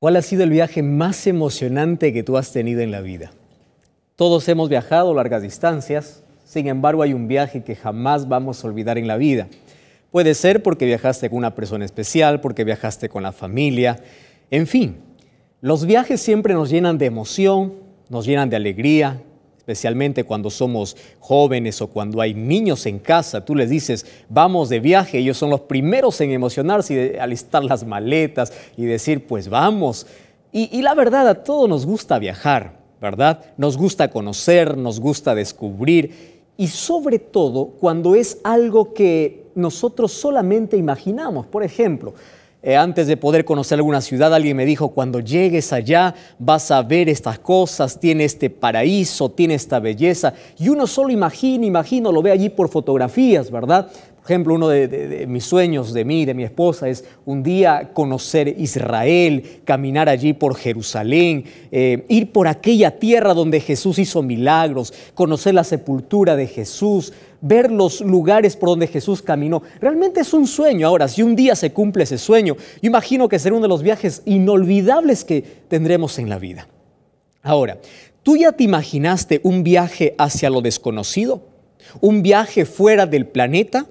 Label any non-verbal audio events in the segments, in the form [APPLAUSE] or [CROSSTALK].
¿Cuál ha sido el viaje más emocionante que tú has tenido en la vida? Todos hemos viajado largas distancias, sin embargo hay un viaje que jamás vamos a olvidar en la vida. Puede ser porque viajaste con una persona especial, porque viajaste con la familia, en fin. Los viajes siempre nos llenan de emoción, nos llenan de alegría, especialmente cuando somos jóvenes o cuando hay niños en casa, tú les dices, vamos de viaje, ellos son los primeros en emocionarse y alistar las maletas y decir, pues vamos. Y, y la verdad, a todos nos gusta viajar, ¿verdad? Nos gusta conocer, nos gusta descubrir y sobre todo cuando es algo que nosotros solamente imaginamos. Por ejemplo, eh, antes de poder conocer alguna ciudad, alguien me dijo, cuando llegues allá vas a ver estas cosas, tiene este paraíso, tiene esta belleza. Y uno solo imagina, imagino, lo ve allí por fotografías, ¿verdad? Por ejemplo, uno de, mis sueños, de mí, de mi esposa, es un día conocer Israel, caminar allí por Jerusalén, eh, ir por aquella tierra donde Jesús hizo milagros, conocer la sepultura de Jesús, ver los lugares por donde Jesús caminó. Realmente es un sueño. Ahora, si un día se cumple ese sueño, yo imagino que será uno de los viajes inolvidables que tendremos en la vida. Ahora, ¿tú ya te imaginaste un viaje hacia lo desconocido? ¿Un viaje fuera del planeta?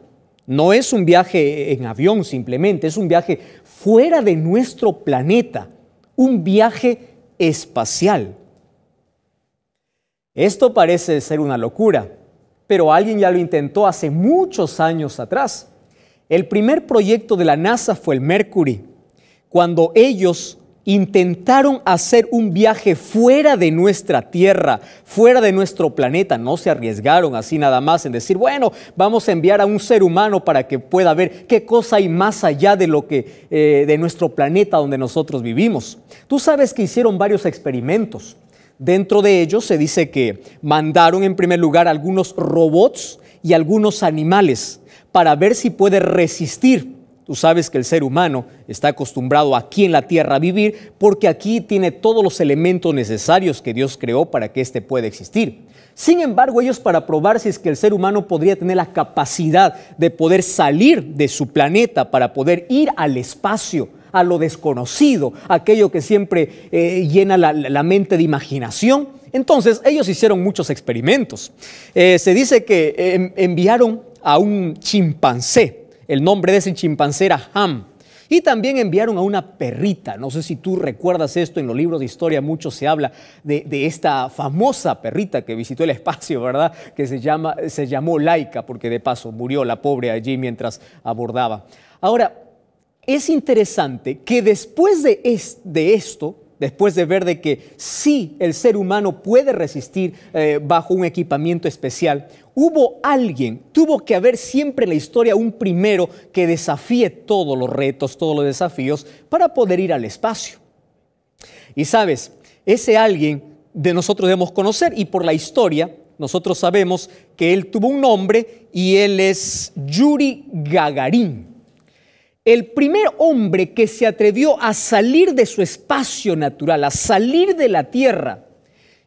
No es un viaje en avión simplemente, es un viaje fuera de nuestro planeta, un viaje espacial. Esto parece ser una locura, pero alguien ya lo intentó hace muchos años atrás. El primer proyecto de la NASA fue el Mercury, cuando ellos intentaron hacer un viaje fuera de nuestra Tierra, fuera de nuestro planeta. No se arriesgaron así nada más en decir, bueno, vamos a enviar a un ser humano para que pueda ver qué cosa hay más allá de lo que eh, de nuestro planeta donde nosotros vivimos. Tú sabes que hicieron varios experimentos. Dentro de ellos se dice que mandaron en primer lugar algunos robots y algunos animales para ver si puede resistir Tú sabes que el ser humano está acostumbrado aquí en la tierra a vivir porque aquí tiene todos los elementos necesarios que Dios creó para que éste pueda existir. Sin embargo, ellos para probar si es que el ser humano podría tener la capacidad de poder salir de su planeta para poder ir al espacio, a lo desconocido, aquello que siempre eh, llena la, mente de imaginación. Entonces, ellos hicieron muchos experimentos. Eh, se dice que eh, enviaron a un chimpancé el nombre de ese chimpancé Ham. Y también enviaron a una perrita. No sé si tú recuerdas esto, en los libros de historia mucho se habla de, esta famosa perrita que visitó el espacio, ¿verdad? Que se, llama, se llamó Laika, porque de paso murió la pobre allí mientras abordaba. Ahora, es interesante que después de, de esto, después de ver de que sí el ser humano puede resistir eh, bajo un equipamiento especial, hubo alguien, tuvo que haber siempre en la historia un primero que desafíe todos los retos, todos los desafíos para poder ir al espacio. Y sabes, ese alguien de nosotros debemos conocer y por la historia nosotros sabemos que él tuvo un nombre y él es Yuri Gagarin el primer hombre que se atrevió a salir de su espacio natural, a salir de la Tierra,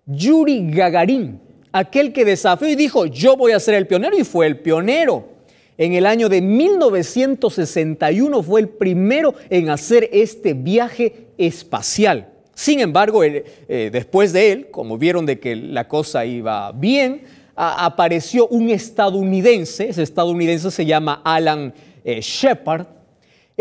Yuri Gagarin, aquel que desafió y dijo, yo voy a ser el pionero, y fue el pionero. En el año de 1961 fue el primero en hacer este viaje espacial. Sin embargo, eh, después de él, como vieron de que la cosa iba bien, apareció un estadounidense, ese estadounidense se llama Alan eh, Shepard,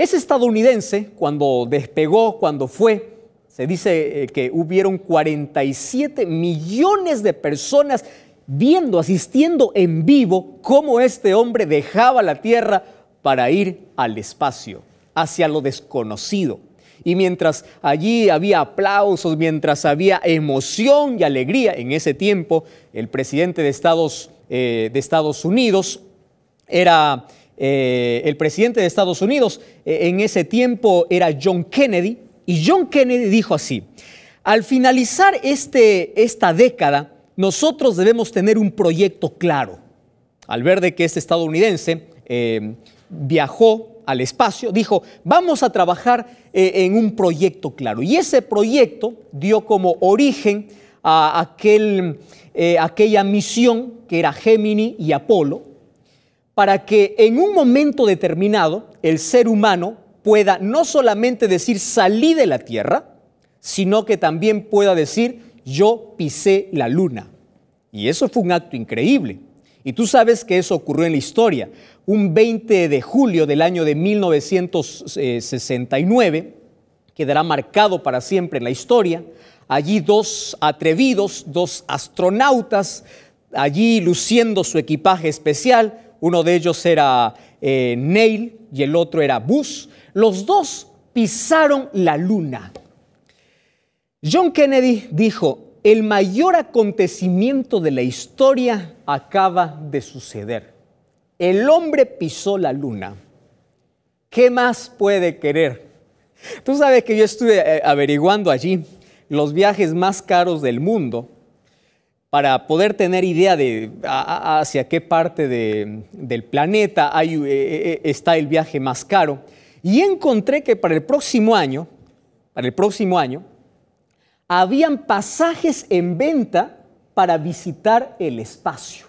ese estadounidense, cuando despegó, cuando fue, se dice eh, que hubieron 47 millones de personas viendo, asistiendo en vivo cómo este hombre dejaba la Tierra para ir al espacio, hacia lo desconocido. Y mientras allí había aplausos, mientras había emoción y alegría en ese tiempo, el presidente de Estados, eh, de Estados Unidos era eh, el presidente de Estados Unidos. Eh, en ese tiempo era John Kennedy. Y John Kennedy dijo así, al finalizar este, esta década, nosotros debemos tener un proyecto claro. Al ver de que este estadounidense eh, viajó al espacio, dijo, vamos a trabajar en un proyecto claro. Y ese proyecto dio como origen a aquel, aquella misión que era Gemini y Apolo, para que en un momento determinado el ser humano pueda no solamente decir salí de la Tierra, sino que también pueda decir yo pisé la luna. Y eso fue un acto increíble. Y tú sabes que eso ocurrió en la historia. Un 20 de julio del año de 1969, eh, quedará marcado para siempre en la historia, allí dos atrevidos, dos astronautas, allí luciendo su equipaje especial, uno de ellos era eh, Neil y el otro era Buzz. Los dos pisaron la luna. John Kennedy dijo, el mayor acontecimiento de la historia acaba de suceder. El hombre pisó la luna. ¿Qué más puede querer? Tú sabes que yo estuve eh, averiguando allí los viajes más caros del mundo para poder tener idea de hacia qué parte del planeta eh, eh, está el viaje más caro. Y encontré que para el próximo año, para el próximo año, habían pasajes en venta para visitar el espacio.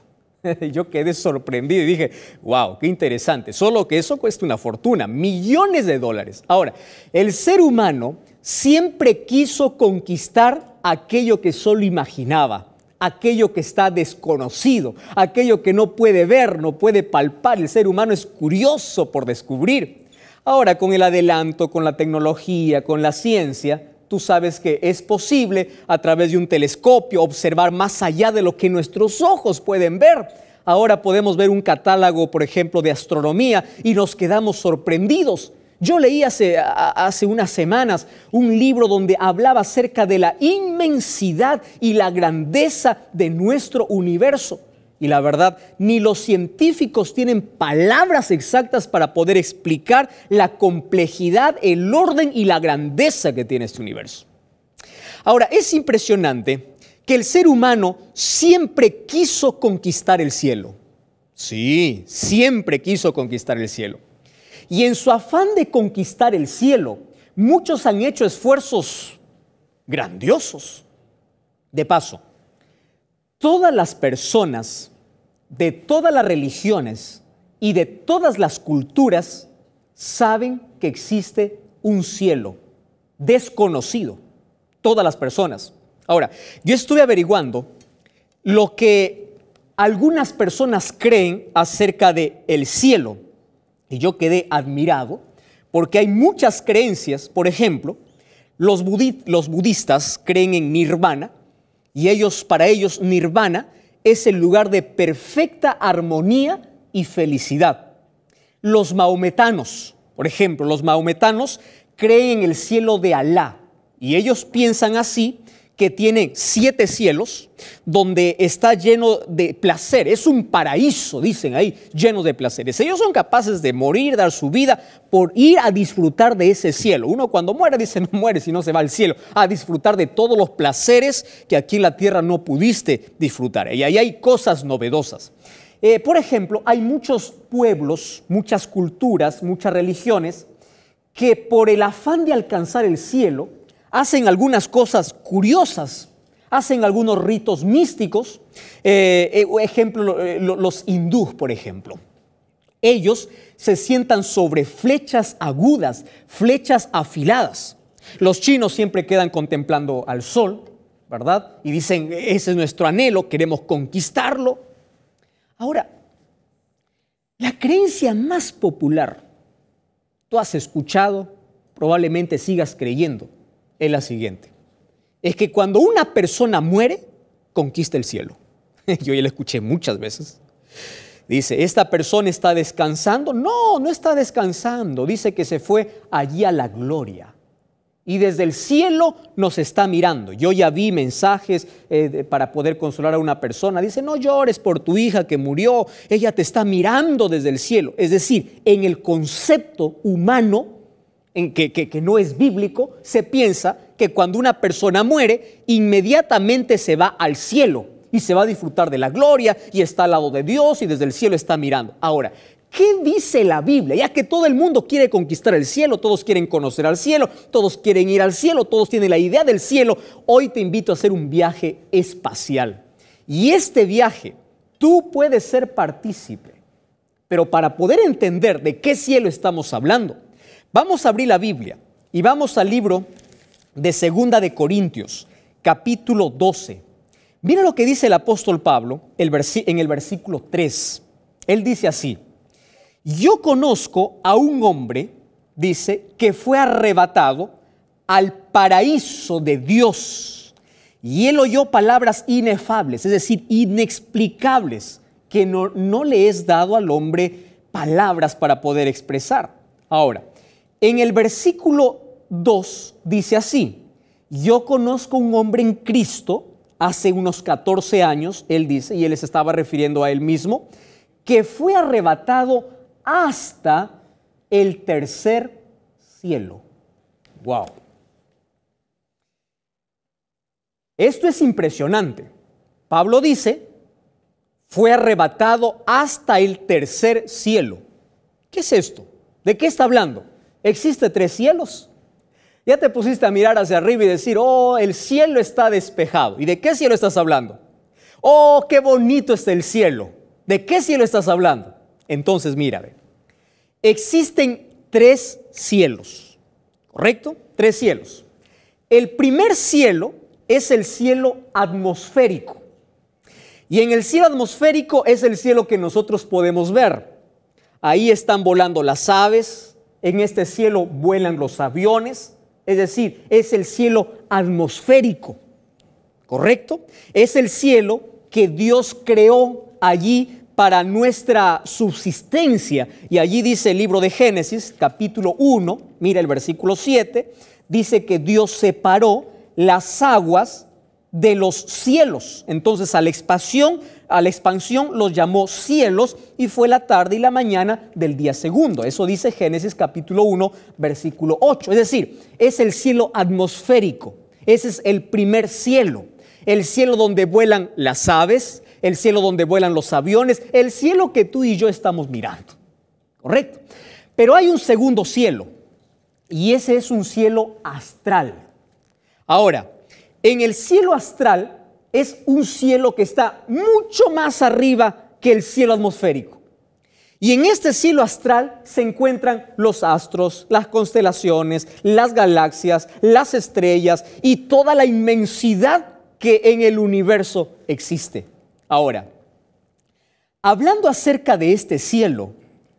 [LAUGHS] Yo quedé sorprendido y dije, wow, qué interesante. Solo que eso cuesta una fortuna, millones de dólares. Ahora, el ser humano siempre quiso conquistar aquello que solo imaginaba aquello que está desconocido, aquello que no puede ver, no puede palpar. El ser humano es curioso por descubrir. Ahora, con el adelanto, con la tecnología, con la ciencia, tú sabes que es posible a través de un telescopio observar más allá de lo que nuestros ojos pueden ver. Ahora podemos ver un catálogo, por ejemplo, de astronomía y nos quedamos sorprendidos. Yo leí hace, unas semanas un libro donde hablaba acerca de la inmensidad y la grandeza de nuestro universo. Y la verdad, ni los científicos tienen palabras exactas para poder explicar la complejidad, el orden y la grandeza que tiene este universo. Ahora, es impresionante que el ser humano siempre quiso conquistar el cielo. Sí, siempre quiso conquistar el cielo. Y en su afán de conquistar el cielo, muchos han hecho esfuerzos grandiosos. De paso, todas las personas de todas las religiones y de todas las culturas saben que existe un cielo desconocido. Todas las personas. Ahora, yo estuve averiguando lo que algunas personas creen acerca del el cielo. Y yo quedé admirado porque hay muchas creencias, por ejemplo, los, los budistas creen en nirvana y ellos, para ellos nirvana es el lugar de perfecta armonía y felicidad. Los maometanos, por ejemplo, los maometanos creen en el cielo de Alá y ellos piensan así que tiene siete cielos, donde está lleno de placer. Es un paraíso, dicen ahí, lleno de placeres. Ellos son capaces de morir, dar su vida por ir a disfrutar de ese cielo. Uno cuando muere dice no muere, si no se va al cielo, a disfrutar de todos los placeres que aquí en la tierra no pudiste disfrutar. Y ahí hay cosas novedosas. Eh, por ejemplo, hay muchos pueblos, muchas culturas, muchas religiones que por el afán de alcanzar el cielo, hacen algunas cosas curiosas, hacen algunos ritos místicos, eh, eh, ejemplo, eh, los hindús, por ejemplo. Ellos se sientan sobre flechas agudas, flechas afiladas. Los chinos siempre quedan contemplando al sol, ¿verdad? Y dicen, ese es nuestro anhelo, queremos conquistarlo. Ahora, la creencia más popular, tú has escuchado, probablemente sigas creyendo, es la siguiente. Es que cuando una persona muere, conquista el cielo. [LAUGHS] Yo ya la escuché muchas veces. Dice, ¿esta persona está descansando? No, no está descansando. Dice que se fue allí a la gloria. Y desde el cielo nos está mirando. Yo ya vi mensajes eh, para poder consolar a una persona. Dice, no llores por tu hija que murió. Ella te está mirando desde el cielo. Es decir, en el concepto humano, en que, que, que no es bíblico, se piensa que cuando una persona muere, inmediatamente se va al cielo y se va a disfrutar de la gloria y está al lado de Dios y desde el cielo está mirando. Ahora, ¿Qué dice la Biblia? Ya que todo el mundo quiere conquistar el cielo, todos quieren conocer al cielo, todos quieren ir al cielo, todos tienen la idea del cielo, hoy te invito a hacer un viaje espacial. Y este viaje, tú puedes ser partícipe, pero para poder entender de qué cielo estamos hablando, Vamos a abrir la Biblia y vamos al libro de Segunda de Corintios, capítulo 12. Mira lo que dice el apóstol Pablo en el versículo 3. Él dice así, yo conozco a un hombre, dice, que fue arrebatado al paraíso de Dios. Y él oyó palabras inefables, es decir, inexplicables, que no, no le es dado al hombre palabras para poder expresar. Ahora, en el versículo 2 dice así, yo conozco un hombre en Cristo hace unos 14 años, él dice, y él se estaba refiriendo a él mismo, que fue arrebatado hasta el tercer cielo. ¡Wow! Esto es impresionante. Pablo dice, fue arrebatado hasta el tercer cielo. ¿Qué es esto? ¿De qué está hablando? existe tres cielos. Ya te pusiste a mirar hacia arriba y decir, oh, el cielo está despejado. ¿Y de qué cielo estás hablando? Oh, qué bonito está el cielo. ¿De qué cielo estás hablando? Entonces, mira, existen tres cielos, ¿correcto? Tres cielos. El primer cielo es el cielo atmosférico. Y en el cielo atmosférico es el cielo que nosotros podemos ver. Ahí están volando las aves, en este cielo vuelan los aviones, es decir, es el cielo atmosférico, ¿correcto? Es el cielo que Dios creó allí para nuestra subsistencia. Y allí dice el libro de Génesis, capítulo 1, mira el versículo 7, dice que Dios separó las aguas de los cielos. Entonces, a la expansión a la expansión los llamó cielos y fue la tarde y la mañana del día segundo. Eso dice Génesis capítulo 1, versículo 8. Es decir, es el cielo atmosférico. Ese es el primer cielo. El cielo donde vuelan las aves, el cielo donde vuelan los aviones, el cielo que tú y yo estamos mirando. ¿Correcto? Pero hay un segundo cielo y ese es un cielo astral. Ahora, en el cielo astral es un cielo que está mucho más arriba que el cielo atmosférico. Y en este cielo astral se encuentran los astros, las constelaciones, las galaxias, las estrellas y toda la inmensidad que en el universo existe. Ahora, hablando acerca de este cielo,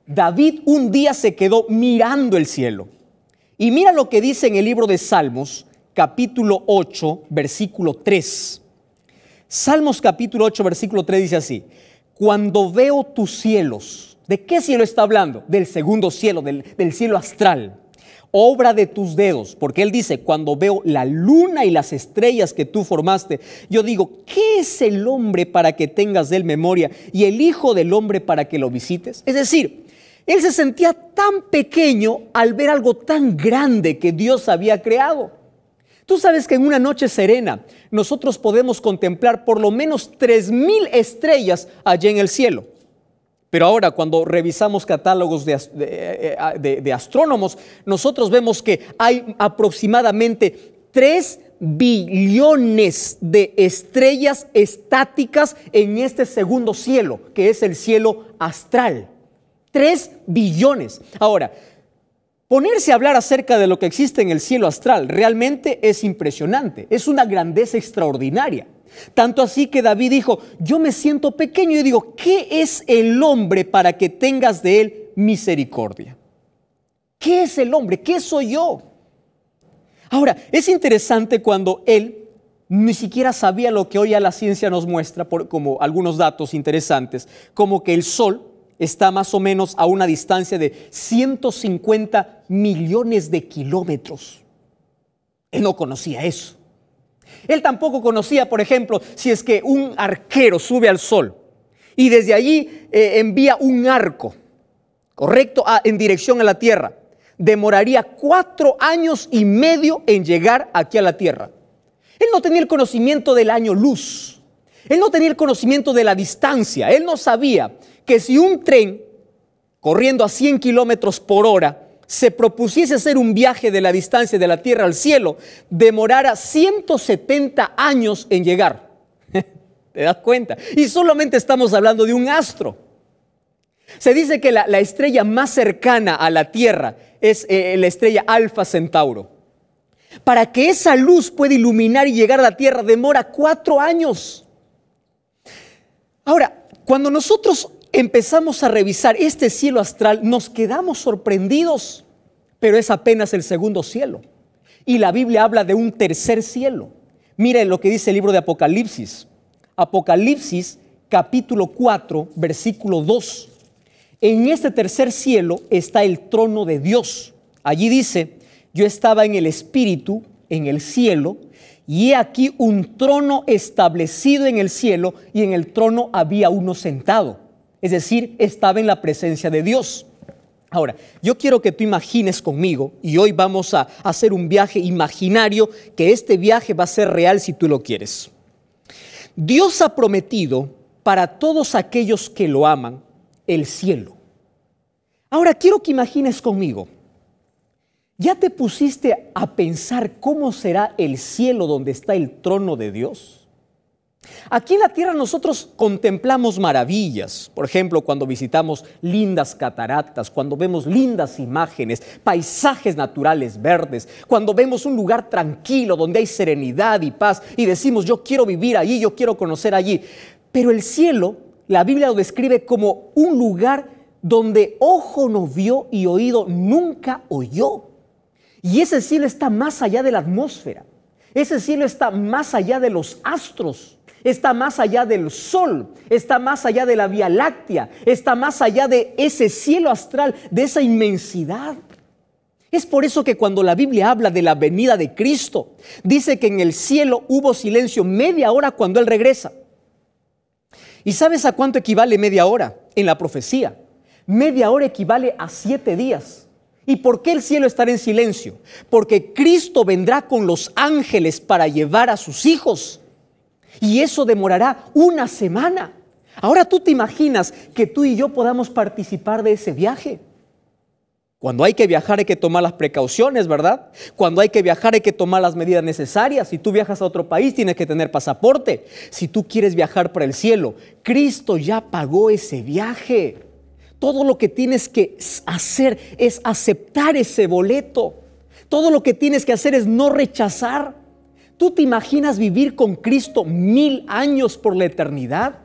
David un día se quedó mirando el cielo. Y mira lo que dice en el libro de Salmos, capítulo 8, versículo 3. Salmos capítulo 8, versículo 3 dice así, cuando veo tus cielos, ¿de qué cielo está hablando? Del segundo cielo, del, cielo astral obra de tus dedos, porque él dice, cuando veo la luna y las estrellas que tú formaste, yo digo, ¿qué es el hombre para que tengas de él memoria y el hijo del hombre para que lo visites? Es decir, él se sentía tan pequeño al ver algo tan grande que Dios había creado. Tú sabes que en una noche serena nosotros podemos contemplar por lo menos 3.000 estrellas allá en el cielo. Pero ahora cuando revisamos catálogos de, eh, eh, astrónomos, nosotros vemos que hay aproximadamente 3 billones de estrellas estáticas en este segundo cielo, que es el cielo astral. 3 billones. Ahora, Ponerse a hablar acerca de lo que existe en el cielo astral realmente es impresionante, es una grandeza extraordinaria. Tanto así que David dijo, yo me siento pequeño y digo, ¿qué es el hombre para que tengas de él misericordia? ¿Qué es el hombre? ¿Qué soy yo? Ahora, es interesante cuando él ni siquiera sabía lo que hoy a la ciencia nos muestra, como algunos datos interesantes, como que el Sol está más o menos a una distancia de 150 millones de kilómetros. Él no conocía eso. Él tampoco conocía, por ejemplo, si es que un arquero sube al sol y desde allí eh, envía un arco, correcto, ah, en dirección a la Tierra. Demoraría cuatro años y medio en llegar aquí a la Tierra. Él no tenía el conocimiento del año luz. Él no tenía el conocimiento de la distancia. Él no sabía que si un tren corriendo a 100 kilómetros por hora se propusiese hacer un viaje de la distancia de la Tierra al cielo, demorara 170 años en llegar. [LAUGHS] ¿Te das cuenta? Y solamente estamos hablando de un astro. Se dice que la, estrella más cercana a la Tierra es eh, eh, la estrella Alfa Centauro. Para que esa luz pueda iluminar y llegar a la Tierra demora cuatro años. Ahora, cuando nosotros empezamos a revisar este cielo astral, nos quedamos sorprendidos, pero es apenas el segundo cielo. Y la Biblia habla de un tercer cielo. Miren lo que dice el libro de Apocalipsis. Apocalipsis capítulo 4, versículo 2. En este tercer cielo está el trono de Dios. Allí dice, yo estaba en el espíritu, en el cielo, y he aquí un trono establecido en el cielo, y en el trono había uno sentado es decir, estaba en la presencia de Dios. Ahora, yo quiero que tú imagines conmigo, y hoy vamos a hacer un viaje imaginario, que este viaje va a ser real si tú lo quieres. Dios ha prometido para todos aquellos que lo aman el cielo. Ahora quiero que imagines conmigo, ¿ya te pusiste a pensar cómo será el cielo donde está el trono de Dios? Aquí en la Tierra nosotros contemplamos maravillas, por ejemplo, cuando visitamos lindas cataratas, cuando vemos lindas imágenes, paisajes naturales verdes, cuando vemos un lugar tranquilo donde hay serenidad y paz y decimos yo quiero vivir allí, yo quiero conocer allí. Pero el cielo, la Biblia lo describe como un lugar donde ojo no vio y oído nunca oyó. Y ese cielo está más allá de la atmósfera, ese cielo está más allá de los astros está más allá del sol, está más allá de la Vía Láctea, está más allá de ese cielo astral, de esa inmensidad. Es por eso que cuando la Biblia habla de la venida de Cristo, dice que en el cielo hubo silencio media hora cuando Él regresa. ¿Y sabes a cuánto equivale media hora en la profecía? Media hora equivale a siete días. ¿Y por qué el cielo estará en silencio? Porque Cristo vendrá con los ángeles para llevar a sus hijos y eso demorará una semana. Ahora tú te imaginas que tú y yo podamos participar de ese viaje. Cuando hay que viajar hay que tomar las precauciones, ¿verdad? Cuando hay que viajar hay que tomar las medidas necesarias. Si tú viajas a otro país tienes que tener pasaporte. Si tú quieres viajar para el cielo, Cristo ya pagó ese viaje. Todo lo que tienes que hacer es aceptar ese boleto. Todo lo que tienes que hacer es no rechazar. ¿Tú te imaginas vivir con Cristo mil años por la eternidad?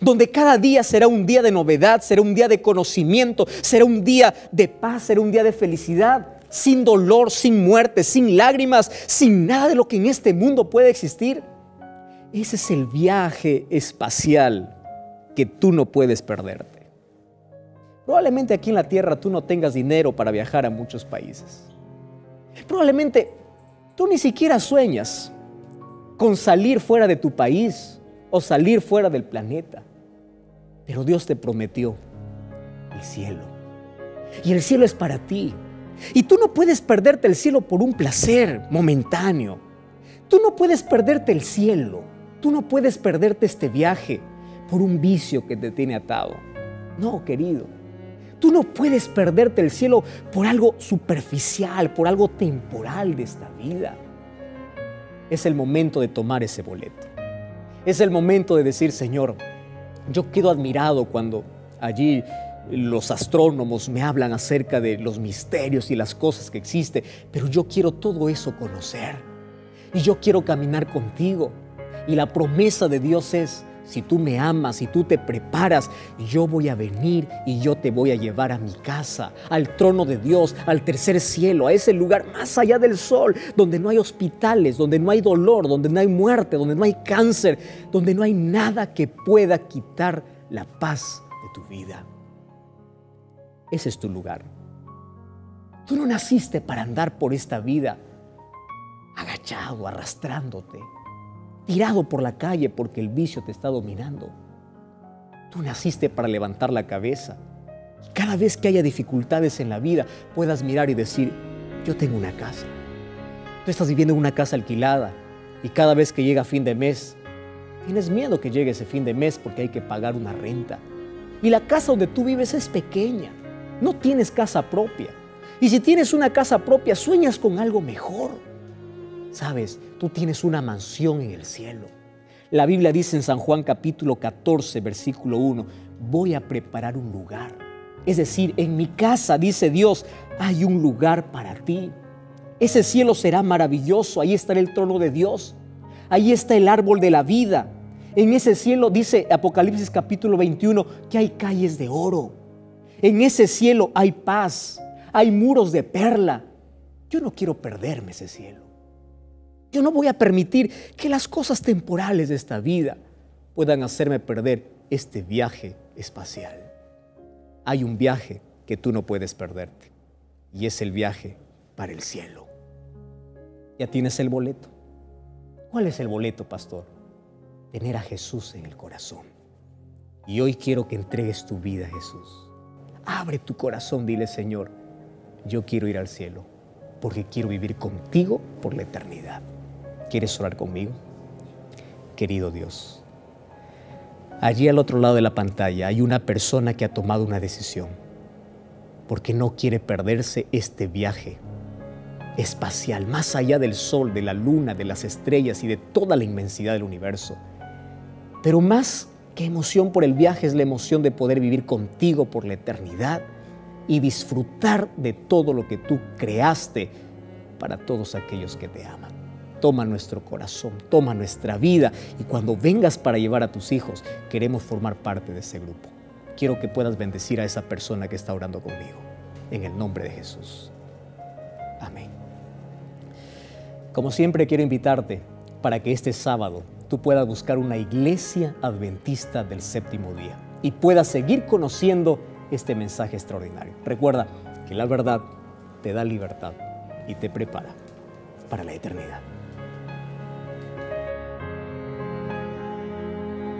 Donde cada día será un día de novedad, será un día de conocimiento, será un día de paz, será un día de felicidad, sin dolor, sin muerte, sin lágrimas, sin nada de lo que en este mundo puede existir. Ese es el viaje espacial que tú no puedes perderte. Probablemente aquí en la Tierra tú no tengas dinero para viajar a muchos países. Probablemente tú ni siquiera sueñas con salir fuera de tu país o salir fuera del planeta. Pero Dios te prometió el cielo. Y el cielo es para ti. Y tú no puedes perderte el cielo por un placer momentáneo. Tú no puedes perderte el cielo. Tú no puedes perderte este viaje por un vicio que te tiene atado. No, querido. Tú no puedes perderte el cielo por algo superficial, por algo temporal de esta vida es el momento de tomar ese boleto. Es el momento de decir, Señor, yo quedo admirado cuando allí los astrónomos me hablan acerca de los misterios y las cosas que existen, pero yo quiero todo eso conocer. Y yo quiero caminar contigo. Y la promesa de Dios es, si tú me amas, si tú te preparas, yo voy a venir y yo te voy a llevar a mi casa, al trono de Dios, al tercer cielo, a ese lugar más allá del sol, donde no hay hospitales, donde no hay dolor, donde no hay muerte, donde no hay cáncer, donde no hay nada que pueda quitar la paz de tu vida. Ese es tu lugar. Tú no naciste para andar por esta vida agachado, arrastrándote tirado por la calle porque el vicio te está dominando. Tú naciste para levantar la cabeza. Y cada vez que haya dificultades en la vida, puedas mirar y decir, yo tengo una casa. Tú estás viviendo en una casa alquilada y cada vez que llega fin de mes, tienes miedo que llegue ese fin de mes porque hay que pagar una renta. Y la casa donde tú vives es pequeña. No tienes casa propia. Y si tienes una casa propia, sueñas con algo mejor. Sabes, tú tienes una mansión en el cielo. La Biblia dice en San Juan capítulo 14, versículo 1, voy a preparar un lugar. Es decir, en mi casa, dice Dios, hay un lugar para ti. Ese cielo será maravilloso, ahí estará el trono de Dios, ahí está el árbol de la vida. En ese cielo, dice Apocalipsis capítulo 21, que hay calles de oro. En ese cielo hay paz, hay muros de perla. Yo no quiero perderme ese cielo. Yo no voy a permitir que las cosas temporales de esta vida puedan hacerme perder este viaje espacial. Hay un viaje que tú no puedes perderte y es el viaje para el cielo. Ya tienes el boleto. ¿Cuál es el boleto, pastor? Tener a Jesús en el corazón. Y hoy quiero que entregues tu vida a Jesús. Abre tu corazón, dile Señor, yo quiero ir al cielo porque quiero vivir contigo por la eternidad. ¿Quieres orar conmigo? Querido Dios, allí al otro lado de la pantalla hay una persona que ha tomado una decisión porque no quiere perderse este viaje espacial, más allá del sol, de la luna, de las estrellas y de toda la inmensidad del universo. Pero más que emoción por el viaje es la emoción de poder vivir contigo por la eternidad y disfrutar de todo lo que tú creaste para todos aquellos que te aman toma nuestro corazón, toma nuestra vida y cuando vengas para llevar a tus hijos, queremos formar parte de ese grupo. Quiero que puedas bendecir a esa persona que está orando conmigo. En el nombre de Jesús. Amén. Como siempre quiero invitarte para que este sábado tú puedas buscar una iglesia adventista del séptimo día y puedas seguir conociendo este mensaje extraordinario. Recuerda que la verdad te da libertad y te prepara para la eternidad.